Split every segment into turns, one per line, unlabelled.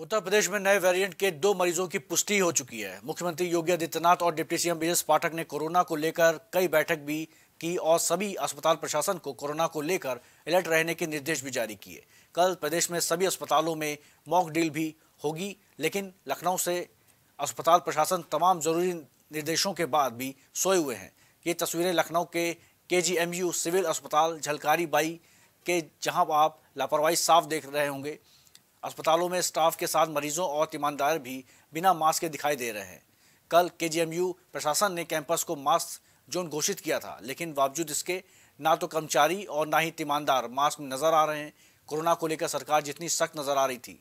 उत्तर प्रदेश में नए वेरिएंट के दो मरीजों की पुष्टि हो चुकी है मुख्यमंत्री योगी आदित्यनाथ और डिप्टी सीएम विजय पाठक ने कोरोना को लेकर कई बैठक भी की और सभी अस्पताल प्रशासन को कोरोना को लेकर अलर्ट रहने के निर्देश भी जारी किए कल प्रदेश में सभी अस्पतालों में मॉक डील भी होगी लेकिन लखनऊ से अस्पताल प्रशासन तमाम जरूरी निर्देशों के बाद भी सोए हुए हैं ये तस्वीरें लखनऊ के के सिविल अस्पताल झलकारी बाई के जहाँ आप लापरवाही साफ देख रहे होंगे अस्पतालों में स्टाफ के साथ मरीजों और तीमानदार भी बिना मास्क के दिखाई दे रहे हैं कल के प्रशासन ने कैंपस को मास्क जोन घोषित किया था लेकिन बावजूद इसके ना तो कर्मचारी और ना ही तीमानदार मास्क में नजर आ रहे हैं कोरोना को लेकर सरकार जितनी सख्त नजर आ रही थी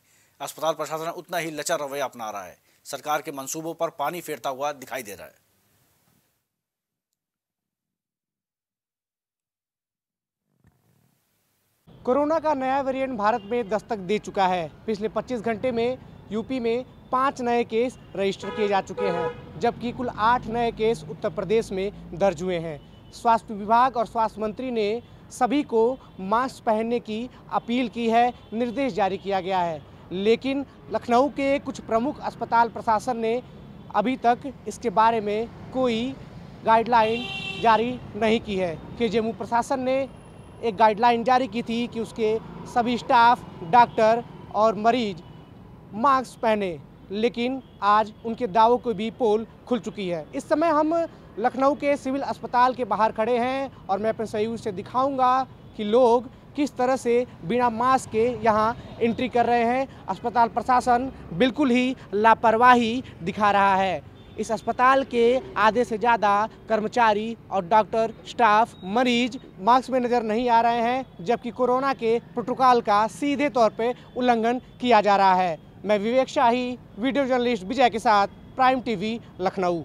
अस्पताल प्रशासन उतना ही लचर रवैया अपना रहा है सरकार के मंसूबों पर पानी फेरता हुआ दिखाई दे रहा है
कोरोना का नया वेरिएंट भारत में दस्तक दे चुका है पिछले 25 घंटे में यूपी में पाँच नए केस रजिस्टर किए जा चुके हैं जबकि कुल आठ नए केस उत्तर प्रदेश में दर्ज हुए हैं स्वास्थ्य विभाग और स्वास्थ्य मंत्री ने सभी को मास्क पहनने की अपील की है निर्देश जारी किया गया है लेकिन लखनऊ के कुछ प्रमुख अस्पताल प्रशासन ने अभी तक इसके बारे में कोई गाइडलाइन जारी नहीं की है के प्रशासन ने एक गाइडलाइन जारी की थी कि उसके सभी स्टाफ डॉक्टर और मरीज मास्क पहने लेकिन आज उनके दावों को भी पोल खुल चुकी है इस समय हम लखनऊ के सिविल अस्पताल के बाहर खड़े हैं और मैं अपने सहयोग से दिखाऊंगा कि लोग किस तरह से बिना मास्क के यहाँ एंट्री कर रहे हैं अस्पताल प्रशासन बिल्कुल ही लापरवाही दिखा रहा है इस अस्पताल के आधे से ज़्यादा कर्मचारी और डॉक्टर स्टाफ मरीज मास्क में नज़र नहीं आ रहे हैं जबकि कोरोना के प्रोटोकॉल का सीधे तौर पर उल्लंघन किया जा रहा है मैं विवेक शाही वीडियो जर्नलिस्ट विजय के साथ प्राइम टीवी लखनऊ